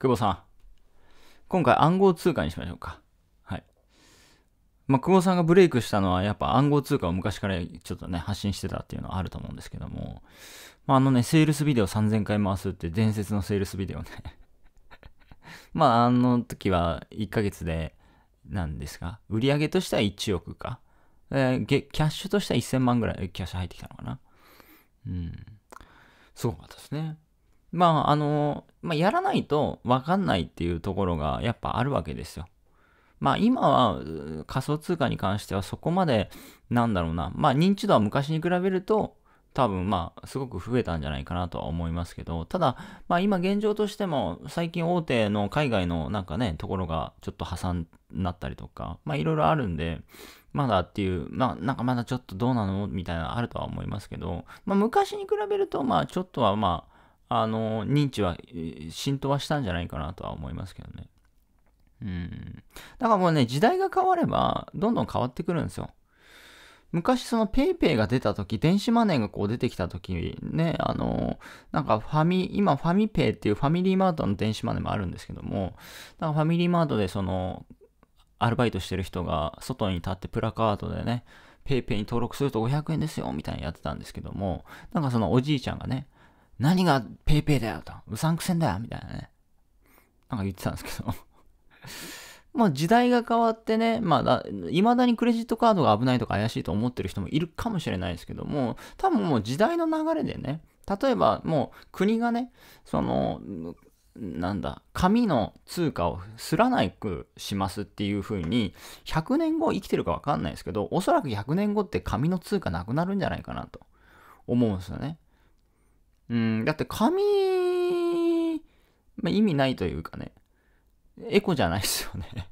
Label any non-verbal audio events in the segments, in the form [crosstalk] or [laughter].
久保さん。今回暗号通貨にしましょうか。はい。まあ、久保さんがブレイクしたのは、やっぱ暗号通貨を昔からちょっとね、発信してたっていうのはあると思うんですけども、まあ、あのね、セールスビデオ3000回回すって伝説のセールスビデオね [laughs] まあ、あの時は1ヶ月で、なんですが、売上としては1億か。えー、キャッシュとしては1000万ぐらい、キャッシュ入ってきたのかな。うん。すごかったですね。まあ、あの、まあ、やらないとわかんないっていうところがやっぱあるわけですよ。まあ今は仮想通貨に関してはそこまでなんだろうな。まあ認知度は昔に比べると多分まあすごく増えたんじゃないかなとは思いますけど、ただまあ今現状としても最近大手の海外のなんかね、ところがちょっと破産になったりとか、まあいろいろあるんで、まだっていう、まあなんかまだちょっとどうなのみたいなのあるとは思いますけど、まあ昔に比べるとまあちょっとはまああの、認知は浸透はしたんじゃないかなとは思いますけどね。うん。だからもうね、時代が変われば、どんどん変わってくるんですよ。昔その PayPay が出た時、電子マネーがこう出てきた時、ね、あの、なんかファミ、今ファミペイっていうファミリーマートの電子マネーもあるんですけども、だからファミリーマートでその、アルバイトしてる人が外に立ってプラカードでね、PayPay に登録すると500円ですよ、みたいにやってたんですけども、なんかそのおじいちゃんがね、何が paypay だよと。うさんくせんだよみたいなね。なんか言ってたんですけど [laughs] まあ時代が変わってね、まあ、いまだにクレジットカードが危ないとか怪しいと思ってる人もいるかもしれないですけども、多分もう時代の流れでね、例えばもう国がね、その、なんだ、紙の通貨をすらないくしますっていう風に、100年後生きてるかわかんないですけど、おそらく100年後って紙の通貨なくなるんじゃないかなと思うんですよね。うん、だって紙、まあ、意味ないというかね、エコじゃないですよね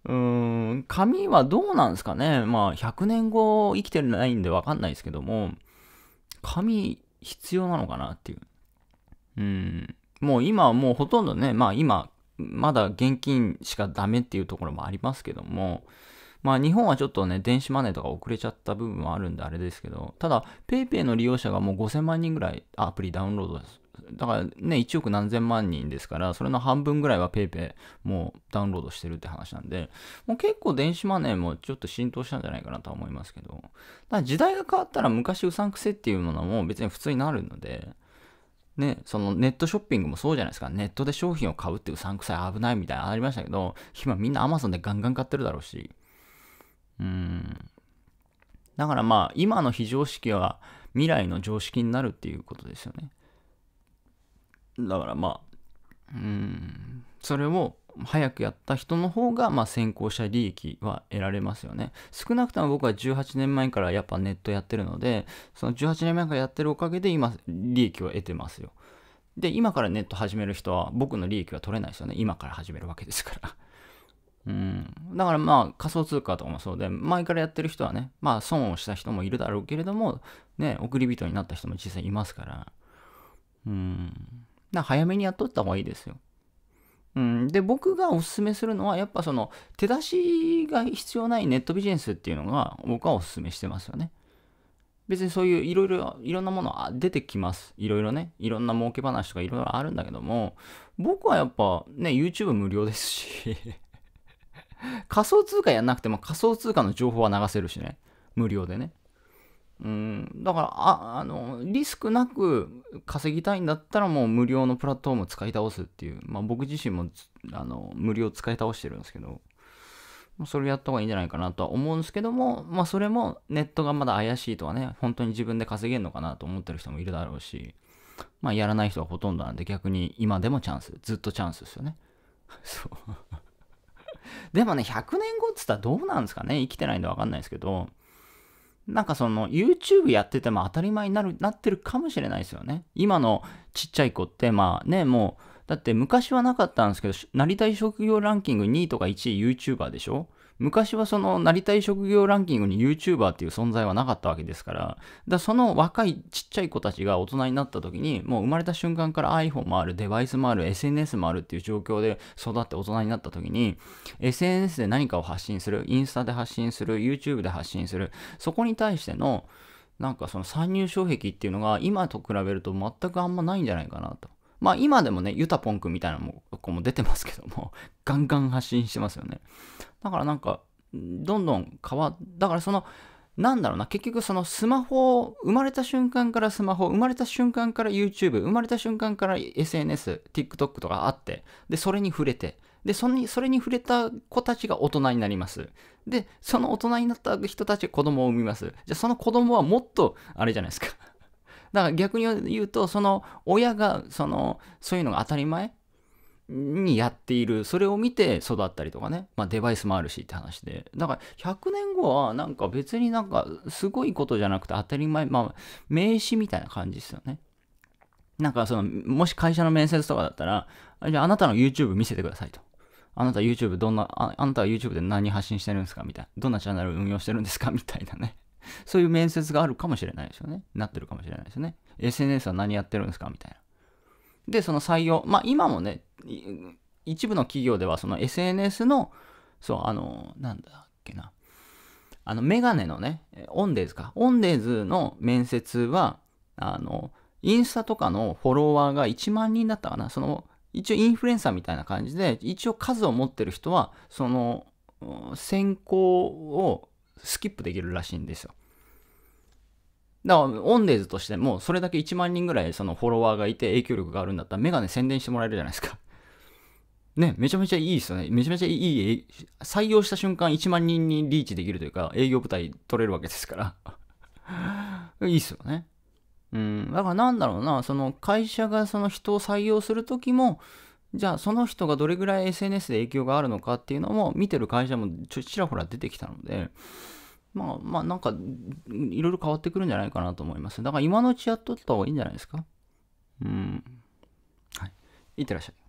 [laughs] うーん、紙はどうなんですかね。まあ、100年後生きてないんでわかんないですけども、紙必要なのかなっていう。うん、もう今はもうほとんどね、まあ今、まだ現金しかダメっていうところもありますけども、まあ日本はちょっとね、電子マネーとか遅れちゃった部分はあるんであれですけど、ただ PayPay の利用者がもう5000万人ぐらいアプリダウンロードです。だからね、1億何千万人ですから、それの半分ぐらいは PayPay もうダウンロードしてるって話なんで、もう結構電子マネーもちょっと浸透したんじゃないかなとは思いますけど、だから時代が変わったら昔うさんくせっていうものも別に普通になるので、ね、そのネットショッピングもそうじゃないですか。ネットで商品を買うってうさんくさい危ないみたいなのありましたけど、今みんな Amazon でガンガン買ってるだろうし、うん。だからまあ、今の非常識は未来の常識になるっていうことですよね。だからまあ、うん、それを早くやった人の方が、まあ、先行者利益は得られますよね。少なくとも僕は18年前からやっぱネットやってるので、その18年前からやってるおかげで今、利益を得てますよ。で、今からネット始める人は僕の利益は取れないですよね。今から始めるわけですからうん、だからまあ仮想通貨とかもそうで前からやってる人はねまあ損をした人もいるだろうけれどもね送り人になった人も実際いますからうんだ早めにやっとった方がいいですよ、うん、で僕がおすすめするのはやっぱその手出しが必要ないネットビジネスっていうのが僕はおすすめしてますよね別にそういういろいろいろんなもの出てきますいろいろねいろんな儲け話とかいろいろあるんだけども僕はやっぱね YouTube 無料ですし仮想通貨やんなくても仮想通貨の情報は流せるしね。無料でね。うん、だから、あ、あの、リスクなく稼ぎたいんだったらもう無料のプラットフォーム使い倒すっていう。まあ僕自身も、あの、無料使い倒してるんですけど、それやった方がいいんじゃないかなとは思うんですけども、まあそれもネットがまだ怪しいとはね、本当に自分で稼げるのかなと思ってる人もいるだろうし、まあやらない人はほとんどなんで逆に今でもチャンス、ずっとチャンスですよね。[laughs] そうでもね、100年後っつったらどうなんですかね生きてないんでわかんないですけど、なんかその YouTube やってても当たり前になるなってるかもしれないですよね。今のちっちゃい子ってまあね、もうだって昔はなかったんですけど、なりたい職業ランキング2位とか1位 YouTuber でしょ昔はそのなりたい職業ランキングに YouTuber っていう存在はなかったわけですから、だその若いちっちゃい子たちが大人になった時に、もう生まれた瞬間から iPhone もある、デバイスもある、SNS もあるっていう状況で育って大人になった時に、SNS で何かを発信する、インスタで発信する、YouTube で発信する、そこに対しての、なんかその参入障壁っていうのが今と比べると全くあんまないんじゃないかなと。まあ今でもね、ユタポン君みたいなのも出てますけども、[laughs] ガンガン発信してますよね。だからなんか、どんどん変わ、だからその、なんだろうな、結局そのスマホ、生まれた瞬間からスマホ、生まれた瞬間から YouTube、生まれた瞬間から SNS、TikTok とかあって、で、それに触れて、で、それに、それに触れた子たちが大人になります。で、その大人になった人たちが子供を産みます。じゃあその子供はもっと、あれじゃないですか。だから逆に言うと、その親が、その、そういうのが当たり前にやっている、それを見て育ったりとかね、まあデバイスもあるしって話で、だから100年後はなんか別になんかすごいことじゃなくて当たり前、まあ名詞みたいな感じですよね。なんかその、もし会社の面接とかだったら、じゃああなたの YouTube 見せてくださいと。あなた YouTube どんなあ、あなたは YouTube で何発信してるんですかみたいな。どんなチャンネル運用してるんですかみたいなね。そういう面接があるかもしれないですよね。なってるかもしれないですよね。SNS は何やってるんですかみたいな。で、その採用、まあ今もね、一部の企業ではその SNS の、そう、あの、なんだっけな、あの、メガネのね、オンデーズか。オンデーズの面接は、あの、インスタとかのフォロワーが1万人だったかな。その、一応インフルエンサーみたいな感じで、一応数を持ってる人は、その、先行をスキップできるらしいんですよ。だから、オンデーズとしても、それだけ1万人ぐらいそのフォロワーがいて影響力があるんだったら、メガネ宣伝してもらえるじゃないですか。[laughs] ね、めちゃめちゃいいですよね。めちゃめちゃいい、採用した瞬間1万人にリーチできるというか、営業部隊取れるわけですから [laughs] いいっすよね。うん、だからなんだろうな、その会社がその人を採用するときも、じゃあその人がどれぐらい SNS で影響があるのかっていうのも見てる会社もちちらほら出てきたので、まあまあなんかいろいろ変わってくるんじゃないかなと思います。だから今のうちやっとった方がいいんじゃないですかうん。はい。いってらっしゃい。